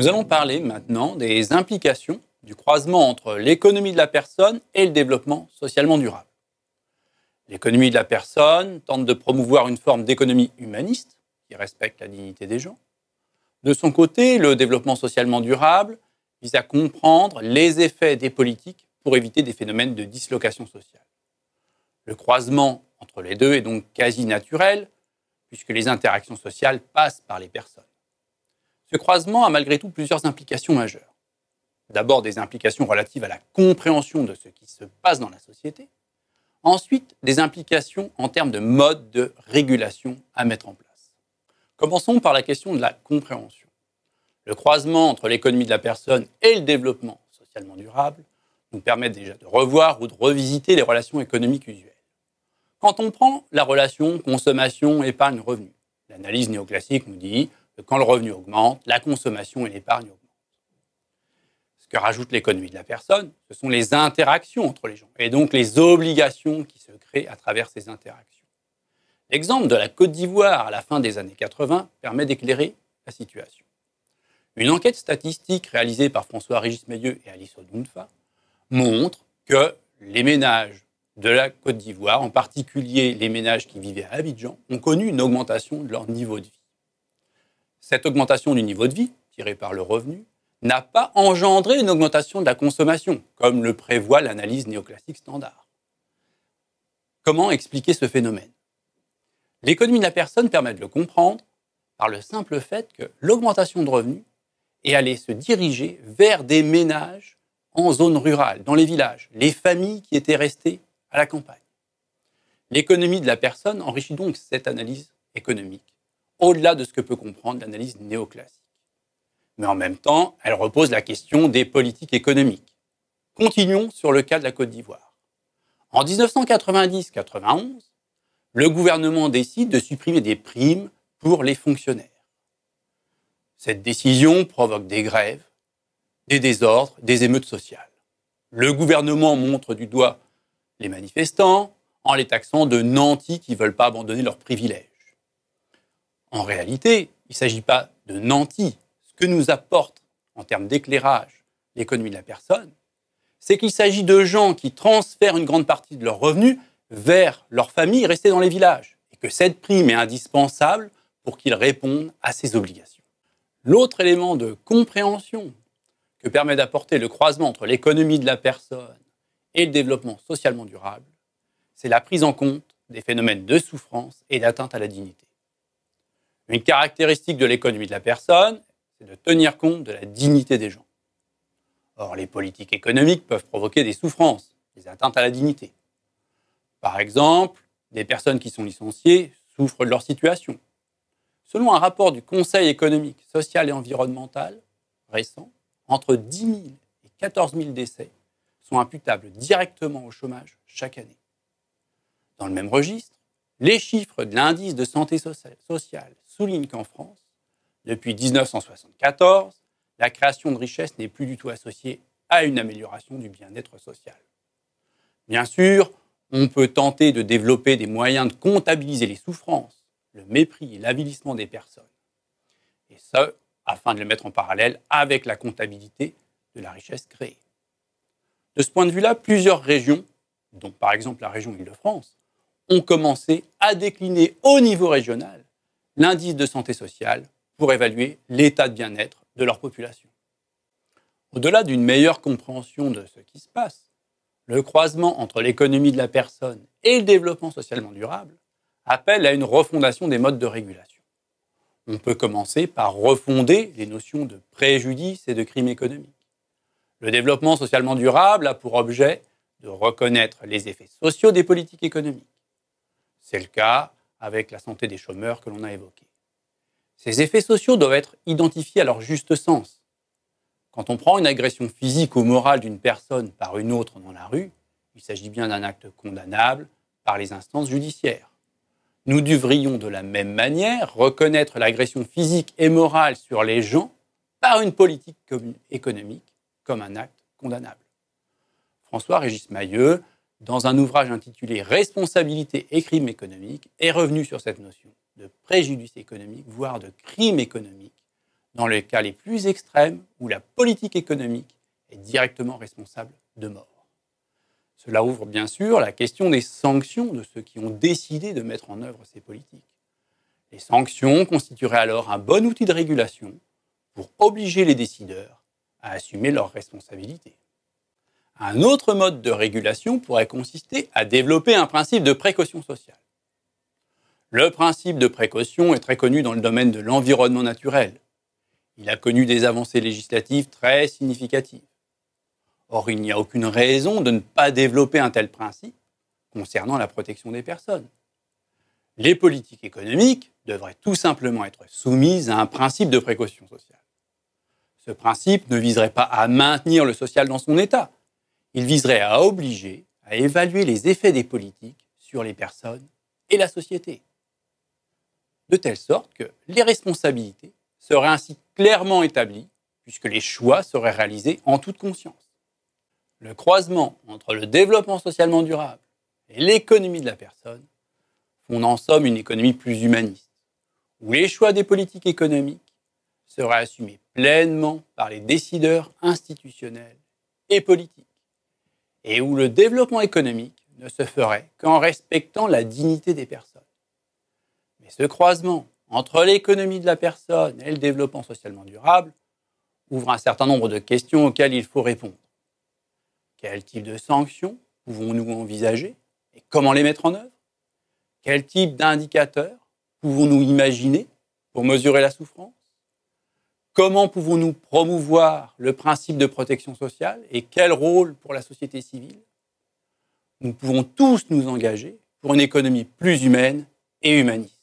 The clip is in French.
Nous allons parler maintenant des implications du croisement entre l'économie de la personne et le développement socialement durable. L'économie de la personne tente de promouvoir une forme d'économie humaniste qui respecte la dignité des gens. De son côté, le développement socialement durable vise à comprendre les effets des politiques pour éviter des phénomènes de dislocation sociale. Le croisement entre les deux est donc quasi naturel, puisque les interactions sociales passent par les personnes. Ce croisement a malgré tout plusieurs implications majeures. D'abord des implications relatives à la compréhension de ce qui se passe dans la société. Ensuite, des implications en termes de mode de régulation à mettre en place. Commençons par la question de la compréhension. Le croisement entre l'économie de la personne et le développement socialement durable nous permet déjà de revoir ou de revisiter les relations économiques usuelles. Quand on prend la relation consommation-épargne-revenu, l'analyse néoclassique nous dit quand le revenu augmente, la consommation et l'épargne augmentent. Ce que rajoute l'économie de la personne, ce sont les interactions entre les gens, et donc les obligations qui se créent à travers ces interactions. L'exemple de la Côte d'Ivoire à la fin des années 80 permet d'éclairer la situation. Une enquête statistique réalisée par François-Régis Meilleux et Alice Odunfa montre que les ménages de la Côte d'Ivoire, en particulier les ménages qui vivaient à Abidjan, ont connu une augmentation de leur niveau de vie cette augmentation du niveau de vie, tirée par le revenu, n'a pas engendré une augmentation de la consommation, comme le prévoit l'analyse néoclassique standard. Comment expliquer ce phénomène L'économie de la personne permet de le comprendre par le simple fait que l'augmentation de revenus est allée se diriger vers des ménages en zone rurale, dans les villages, les familles qui étaient restées à la campagne. L'économie de la personne enrichit donc cette analyse économique au-delà de ce que peut comprendre l'analyse néoclassique. Mais en même temps, elle repose la question des politiques économiques. Continuons sur le cas de la Côte d'Ivoire. En 1990-91, le gouvernement décide de supprimer des primes pour les fonctionnaires. Cette décision provoque des grèves, des désordres, des émeutes sociales. Le gouvernement montre du doigt les manifestants en les taxant de nantis qui ne veulent pas abandonner leurs privilèges. En réalité, il ne s'agit pas de nantis. Ce que nous apporte en termes d'éclairage l'économie de la personne, c'est qu'il s'agit de gens qui transfèrent une grande partie de leurs revenus vers leur famille restée dans les villages, et que cette prime est indispensable pour qu'ils répondent à ces obligations. L'autre élément de compréhension que permet d'apporter le croisement entre l'économie de la personne et le développement socialement durable, c'est la prise en compte des phénomènes de souffrance et d'atteinte à la dignité. Une caractéristique de l'économie de la personne, c'est de tenir compte de la dignité des gens. Or, les politiques économiques peuvent provoquer des souffrances, des atteintes à la dignité. Par exemple, des personnes qui sont licenciées souffrent de leur situation. Selon un rapport du Conseil économique, social et environnemental récent, entre 10 000 et 14 000 décès sont imputables directement au chômage chaque année. Dans le même registre, les chiffres de l'indice de santé sociale soulignent qu'en France, depuis 1974, la création de richesses n'est plus du tout associée à une amélioration du bien-être social. Bien sûr, on peut tenter de développer des moyens de comptabiliser les souffrances, le mépris et l'avilissement des personnes. Et ce, afin de le mettre en parallèle avec la comptabilité de la richesse créée. De ce point de vue-là, plusieurs régions, dont par exemple la région Île-de-France, ont commencé à décliner au niveau régional l'indice de santé sociale pour évaluer l'état de bien-être de leur population. Au-delà d'une meilleure compréhension de ce qui se passe, le croisement entre l'économie de la personne et le développement socialement durable appelle à une refondation des modes de régulation. On peut commencer par refonder les notions de préjudice et de crime économique. Le développement socialement durable a pour objet de reconnaître les effets sociaux des politiques économiques, c'est le cas avec la santé des chômeurs que l'on a évoqué. Ces effets sociaux doivent être identifiés à leur juste sens. Quand on prend une agression physique ou morale d'une personne par une autre dans la rue, il s'agit bien d'un acte condamnable par les instances judiciaires. Nous devrions de la même manière reconnaître l'agression physique et morale sur les gens par une politique économique comme un acte condamnable. François-Régis Mailleux dans un ouvrage intitulé Responsabilité et crime économique, est revenu sur cette notion de préjudice économique, voire de crime économique, dans les cas les plus extrêmes où la politique économique est directement responsable de mort. Cela ouvre bien sûr la question des sanctions de ceux qui ont décidé de mettre en œuvre ces politiques. Les sanctions constitueraient alors un bon outil de régulation pour obliger les décideurs à assumer leurs responsabilités. Un autre mode de régulation pourrait consister à développer un principe de précaution sociale. Le principe de précaution est très connu dans le domaine de l'environnement naturel. Il a connu des avancées législatives très significatives. Or, il n'y a aucune raison de ne pas développer un tel principe concernant la protection des personnes. Les politiques économiques devraient tout simplement être soumises à un principe de précaution sociale. Ce principe ne viserait pas à maintenir le social dans son état, il viserait à obliger à évaluer les effets des politiques sur les personnes et la société. De telle sorte que les responsabilités seraient ainsi clairement établies, puisque les choix seraient réalisés en toute conscience. Le croisement entre le développement socialement durable et l'économie de la personne font en somme une économie plus humaniste, où les choix des politiques économiques seraient assumés pleinement par les décideurs institutionnels et politiques et où le développement économique ne se ferait qu'en respectant la dignité des personnes. Mais ce croisement entre l'économie de la personne et le développement socialement durable ouvre un certain nombre de questions auxquelles il faut répondre. Quel type de sanctions pouvons-nous envisager et comment les mettre en œuvre Quel type d'indicateurs pouvons-nous imaginer pour mesurer la souffrance comment pouvons-nous promouvoir le principe de protection sociale et quel rôle pour la société civile Nous pouvons tous nous engager pour une économie plus humaine et humaniste.